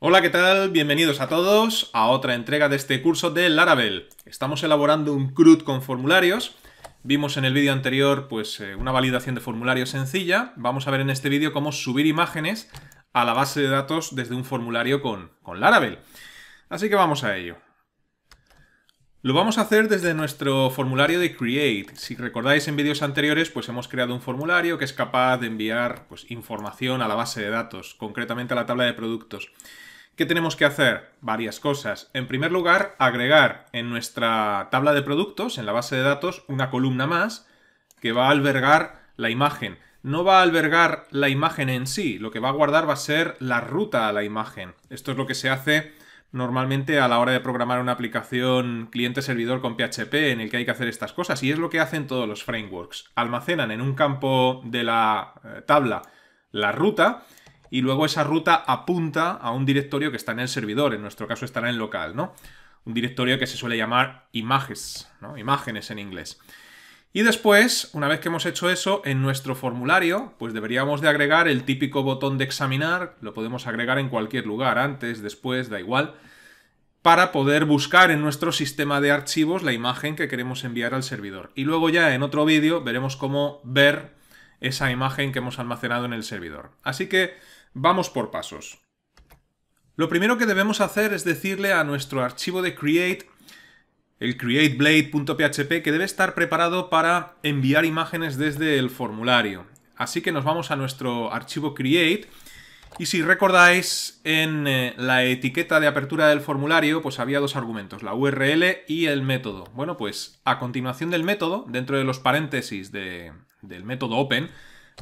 Hola, ¿qué tal? Bienvenidos a todos a otra entrega de este curso de Laravel. Estamos elaborando un CRUD con formularios. Vimos en el vídeo anterior pues, eh, una validación de formularios sencilla. Vamos a ver en este vídeo cómo subir imágenes a la base de datos desde un formulario con, con Laravel. Así que vamos a ello. Lo vamos a hacer desde nuestro formulario de Create. Si recordáis en vídeos anteriores, pues hemos creado un formulario que es capaz de enviar pues, información a la base de datos, concretamente a la tabla de productos. ¿Qué tenemos que hacer? Varias cosas. En primer lugar, agregar en nuestra tabla de productos, en la base de datos, una columna más que va a albergar la imagen. No va a albergar la imagen en sí, lo que va a guardar va a ser la ruta a la imagen. Esto es lo que se hace normalmente a la hora de programar una aplicación cliente-servidor con PHP en el que hay que hacer estas cosas y es lo que hacen todos los frameworks. Almacenan en un campo de la eh, tabla la ruta y luego esa ruta apunta a un directorio que está en el servidor, en nuestro caso estará en local, ¿no? Un directorio que se suele llamar imágenes Imágenes en inglés. Y después, una vez que hemos hecho eso, en nuestro formulario, pues deberíamos de agregar el típico botón de examinar, lo podemos agregar en cualquier lugar, antes, después, da igual, para poder buscar en nuestro sistema de archivos la imagen que queremos enviar al servidor. Y luego ya en otro vídeo veremos cómo ver esa imagen que hemos almacenado en el servidor. Así que... Vamos por pasos. Lo primero que debemos hacer es decirle a nuestro archivo de create, el createblade.php, que debe estar preparado para enviar imágenes desde el formulario. Así que nos vamos a nuestro archivo create y si recordáis, en eh, la etiqueta de apertura del formulario, pues había dos argumentos, la URL y el método. Bueno, pues a continuación del método, dentro de los paréntesis de, del método open,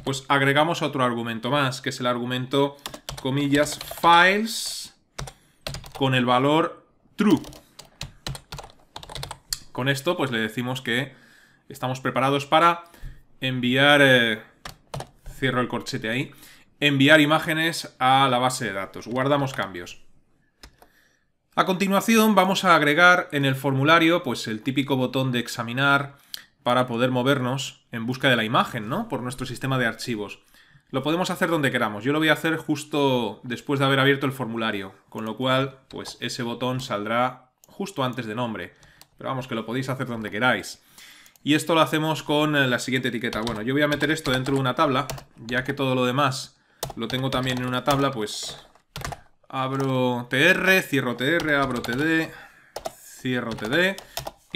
pues agregamos otro argumento más, que es el argumento, comillas, files con el valor true. Con esto, pues le decimos que estamos preparados para enviar... Eh, cierro el corchete ahí. Enviar imágenes a la base de datos. Guardamos cambios. A continuación vamos a agregar en el formulario pues el típico botón de examinar para poder movernos en busca de la imagen, ¿no? Por nuestro sistema de archivos. Lo podemos hacer donde queramos. Yo lo voy a hacer justo después de haber abierto el formulario, con lo cual, pues ese botón saldrá justo antes de nombre. Pero vamos, que lo podéis hacer donde queráis. Y esto lo hacemos con eh, la siguiente etiqueta. Bueno, yo voy a meter esto dentro de una tabla, ya que todo lo demás lo tengo también en una tabla, pues abro tr, cierro tr, abro td, cierro td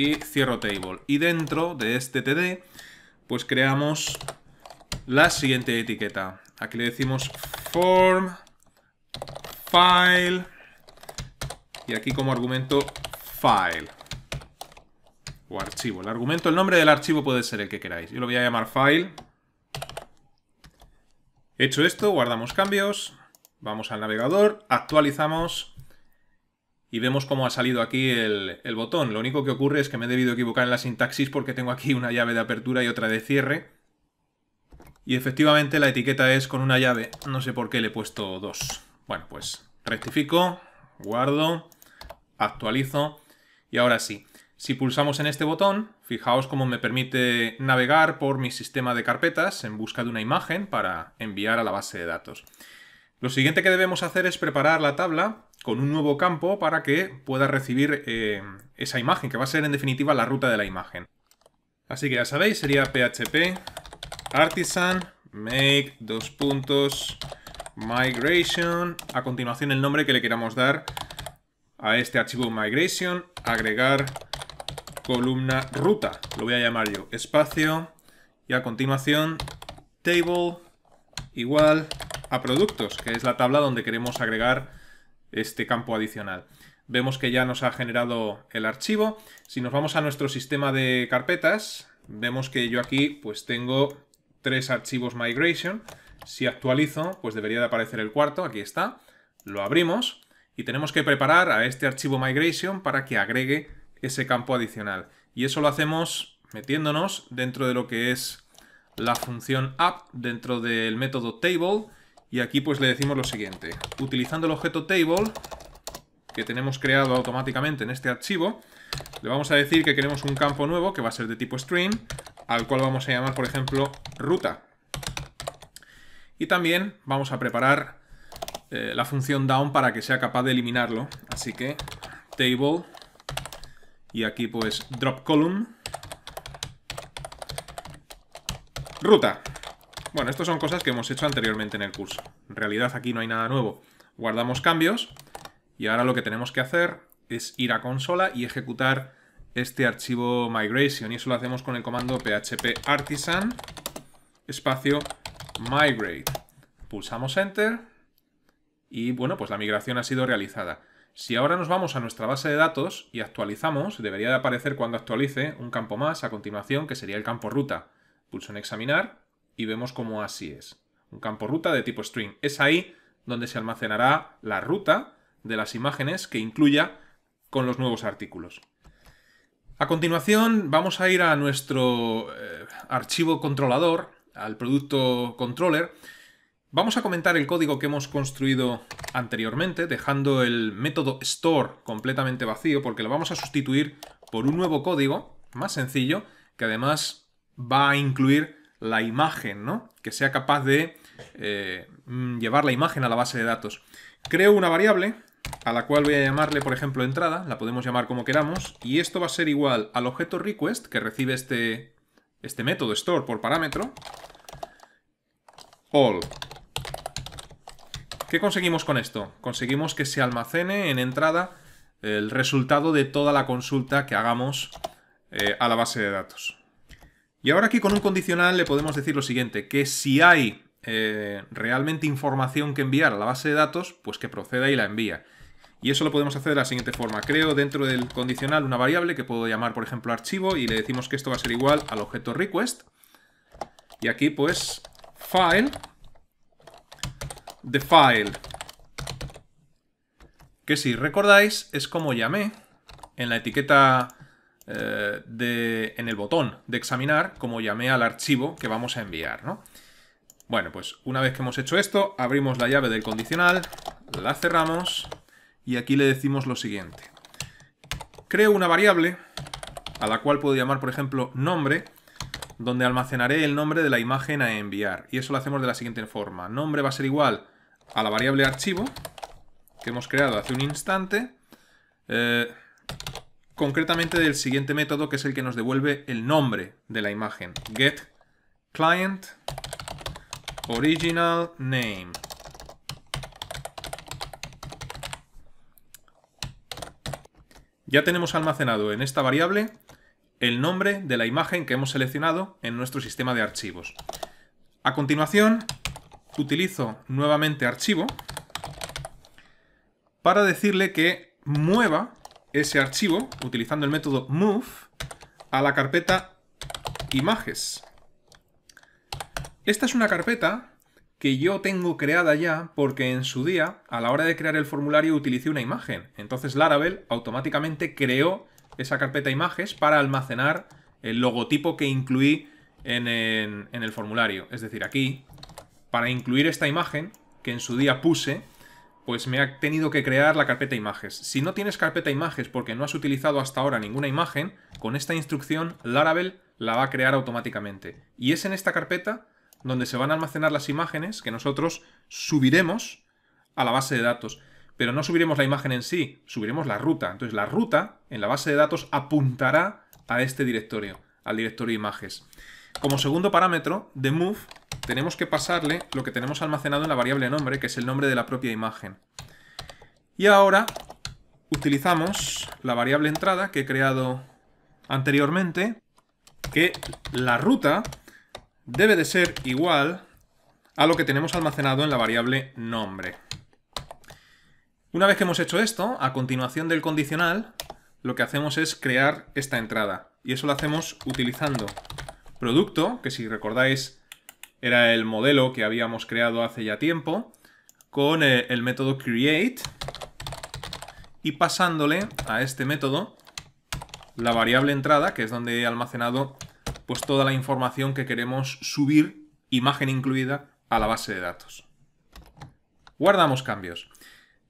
y cierro table. Y dentro de este td, pues creamos la siguiente etiqueta. Aquí le decimos form, file, y aquí como argumento file. O archivo. El argumento, el nombre del archivo puede ser el que queráis. Yo lo voy a llamar file. Hecho esto, guardamos cambios, vamos al navegador, actualizamos y vemos cómo ha salido aquí el, botón. Lo único que ocurre es que me he debido equivocar en la sintaxis porque tengo aquí una llave de apertura y otra de cierre. Y efectivamente la etiqueta es con una llave, no sé por qué le he puesto dos. Bueno, pues rectifico, guardo, actualizo y ahora sí. Si pulsamos en este botón, fijaos cómo me permite navegar por mi sistema de carpetas en busca de una imagen para enviar a la base de datos. Lo siguiente que debemos hacer es preparar la tabla con un nuevo campo para que pueda recibir eh, esa imagen, que va a ser en definitiva la ruta de la imagen. Así que ya sabéis, sería php artisan make dos puntos migration. A continuación el nombre que le queramos dar a este archivo migration, agregar columna ruta, lo voy a llamar yo, espacio, y a continuación table igual a productos, que es la tabla donde queremos agregar este campo adicional. Vemos que ya nos ha generado el archivo. Si nos vamos a nuestro sistema de carpetas, vemos que yo aquí pues tengo tres archivos migration. Si actualizo, pues debería de aparecer el cuarto, aquí está. Lo abrimos y tenemos que preparar a este archivo migration para que agregue ese campo adicional. Y eso lo hacemos metiéndonos dentro de lo que es la función app, dentro del método table, y aquí pues le decimos lo siguiente. Utilizando el objeto table que tenemos creado automáticamente en este archivo, le vamos a decir que queremos un campo nuevo que va a ser de tipo string, al cual vamos a llamar, por ejemplo, ruta. Y también vamos a preparar eh, la función down para que sea capaz de eliminarlo. Así que table y aquí pues drop column ruta. Bueno, estas son cosas que hemos hecho anteriormente en el curso. En realidad aquí no hay nada nuevo. Guardamos cambios y ahora lo que tenemos que hacer es ir a consola y ejecutar este archivo migration y eso lo hacemos con el comando php artisan espacio migrate. Pulsamos enter y bueno, pues la migración ha sido realizada. Si ahora nos vamos a nuestra base de datos y actualizamos, debería de aparecer cuando actualice un campo más a continuación que sería el campo ruta. Pulso en examinar y vemos cómo así es. Un campo ruta de tipo string. Es ahí donde se almacenará la ruta de las imágenes que incluya con los nuevos artículos. A continuación vamos a ir a nuestro eh, archivo controlador, al producto controller. Vamos a comentar el código que hemos construido anteriormente, dejando el método store completamente vacío, porque lo vamos a sustituir por un nuevo código más sencillo, que además va a incluir la imagen, ¿no? Que sea capaz de eh, mm, llevar la imagen a la base de datos. Creo una variable a la cual voy a llamarle, por ejemplo, entrada, la podemos llamar como queramos, y esto va a ser igual al objeto request que recibe este, este método store por parámetro, all. ¿Qué conseguimos con esto? Conseguimos que se almacene en entrada el resultado de toda la consulta que hagamos eh, a la base de datos. Y ahora aquí con un condicional le podemos decir lo siguiente, que si hay eh, realmente información que enviar a la base de datos, pues que proceda y la envía. Y eso lo podemos hacer de la siguiente forma. Creo dentro del condicional una variable que puedo llamar, por ejemplo, archivo y le decimos que esto va a ser igual al objeto request. Y aquí, pues, file, the file. Que si recordáis, es como llamé en la etiqueta eh, de, en el botón de examinar, como llamé al archivo que vamos a enviar, Bueno, pues una vez que hemos hecho esto, abrimos la llave del condicional, la cerramos y aquí le decimos lo siguiente. Creo una variable a la cual puedo llamar, por ejemplo, nombre, donde almacenaré el nombre de la imagen a enviar. Y eso lo hacemos de la siguiente forma. Nombre va a ser igual a la variable archivo que hemos creado hace un instante. Eh, concretamente del siguiente método que es el que nos devuelve el nombre de la imagen. Get client original name. Ya tenemos almacenado en esta variable el nombre de la imagen que hemos seleccionado en nuestro sistema de archivos. A continuación, utilizo nuevamente archivo para decirle que mueva ese archivo, utilizando el método move, a la carpeta imágenes. Esta es una carpeta que yo tengo creada ya porque en su día, a la hora de crear el formulario, utilicé una imagen. Entonces Laravel automáticamente creó esa carpeta imágenes para almacenar el logotipo que incluí en el formulario. Es decir, aquí, para incluir esta imagen que en su día puse, pues me ha tenido que crear la carpeta imágenes. Si no tienes carpeta imágenes porque no has utilizado hasta ahora ninguna imagen, con esta instrucción Laravel la va a crear automáticamente. Y es en esta carpeta donde se van a almacenar las imágenes que nosotros subiremos a la base de datos. Pero no subiremos la imagen en sí, subiremos la ruta. Entonces la ruta en la base de datos apuntará a este directorio, al directorio imágenes. Como segundo parámetro de move tenemos que pasarle lo que tenemos almacenado en la variable nombre, que es el nombre de la propia imagen. Y ahora utilizamos la variable entrada que he creado anteriormente, que la ruta debe de ser igual a lo que tenemos almacenado en la variable nombre. Una vez que hemos hecho esto, a continuación del condicional, lo que hacemos es crear esta entrada. Y eso lo hacemos utilizando producto, que si recordáis era el modelo que habíamos creado hace ya tiempo con eh, el método create y pasándole a este método la variable entrada, que es donde he almacenado pues toda la información que queremos subir, imagen incluida, a la base de datos. Guardamos cambios.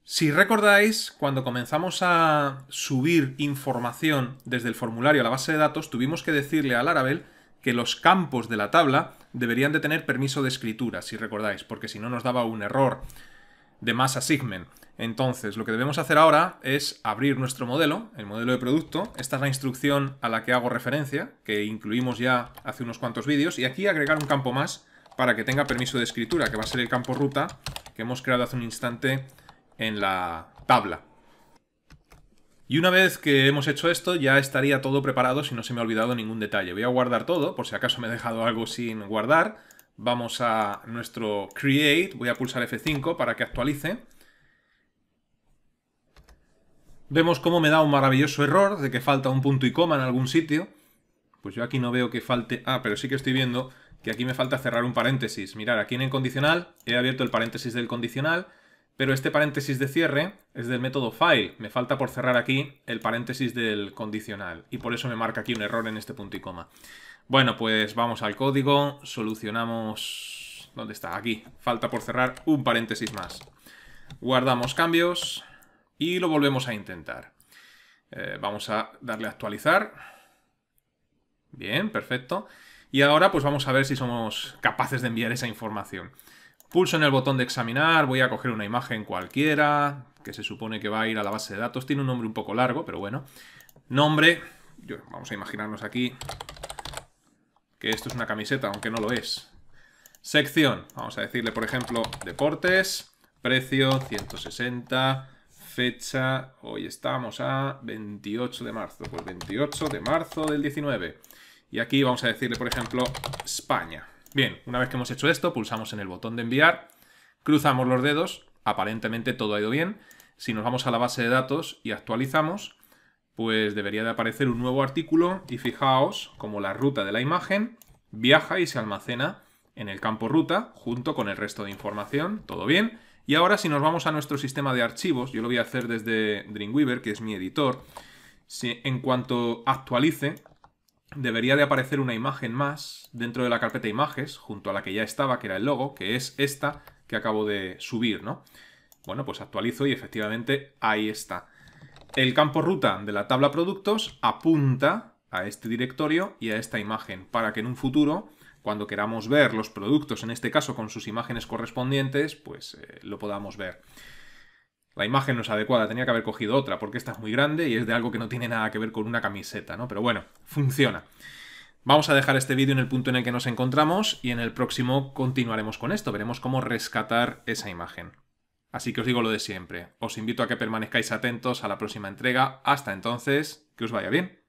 Si recordáis, cuando comenzamos a subir información desde el formulario a la base de datos, tuvimos que decirle a Laravel que los campos de la tabla deberían de tener permiso de escritura, si recordáis, porque si no nos daba un error de más assignment. Entonces, lo que debemos hacer ahora es abrir nuestro modelo, el modelo de producto. Esta es la instrucción a la que hago referencia, que incluimos ya hace unos cuantos vídeos. Y aquí agregar un campo más para que tenga permiso de escritura, que va a ser el campo ruta que hemos creado hace un instante en la tabla. Y una vez que hemos hecho esto, ya estaría todo preparado si no se me ha olvidado ningún detalle. Voy a guardar todo, por si acaso me he dejado algo sin guardar. Vamos a nuestro Create, voy a pulsar F5 para que actualice. Vemos cómo me da un maravilloso error de que falta un punto y coma en algún sitio. Pues yo aquí no veo que falte... Ah, pero sí que estoy viendo que aquí me falta cerrar un paréntesis. Mirar, aquí en el condicional he abierto el paréntesis del condicional pero este paréntesis de cierre es del método file. Me falta por cerrar aquí el paréntesis del condicional. Y por eso me marca aquí un error en este punto y coma. Bueno, pues vamos al código, solucionamos... ¿Dónde está? Aquí. Falta por cerrar un paréntesis más. Guardamos cambios y lo volvemos a intentar. Eh, vamos a darle a actualizar. Bien, perfecto. Y ahora pues vamos a ver si somos capaces de enviar esa información. Pulso en el botón de examinar, voy a coger una imagen cualquiera, que se supone que va a ir a la base de datos. Tiene un nombre un poco largo, pero bueno. Nombre, vamos a imaginarnos aquí que esto es una camiseta, aunque no lo es. Sección, vamos a decirle, por ejemplo, deportes, precio, 160, fecha, hoy estamos a 28 de marzo, pues 28 de marzo del 19. Y aquí vamos a decirle, por ejemplo, España. Bien, una vez que hemos hecho esto, pulsamos en el botón de enviar, cruzamos los dedos, aparentemente todo ha ido bien. Si nos vamos a la base de datos y actualizamos, pues debería de aparecer un nuevo artículo y fijaos como la ruta de la imagen viaja y se almacena en el campo ruta junto con el resto de información, todo bien. Y ahora si nos vamos a nuestro sistema de archivos, yo lo voy a hacer desde Dreamweaver, que es mi editor, si en cuanto actualice debería de aparecer una imagen más dentro de la carpeta imágenes, junto a la que ya estaba, que era el logo, que es esta que acabo de subir, ¿no? Bueno, pues actualizo y efectivamente ahí está. El campo ruta de la tabla productos apunta a este directorio y a esta imagen, para que en un futuro, cuando queramos ver los productos, en este caso con sus imágenes correspondientes, pues eh, lo podamos ver la imagen no es adecuada, tenía que haber cogido otra, porque esta es muy grande y es de algo que no tiene nada que ver con una camiseta, ¿no? Pero bueno, funciona. Vamos a dejar este vídeo en el punto en el que nos encontramos y en el próximo continuaremos con esto, veremos cómo rescatar esa imagen. Así que os digo lo de siempre, os invito a que permanezcáis atentos a la próxima entrega, hasta entonces, que os vaya bien.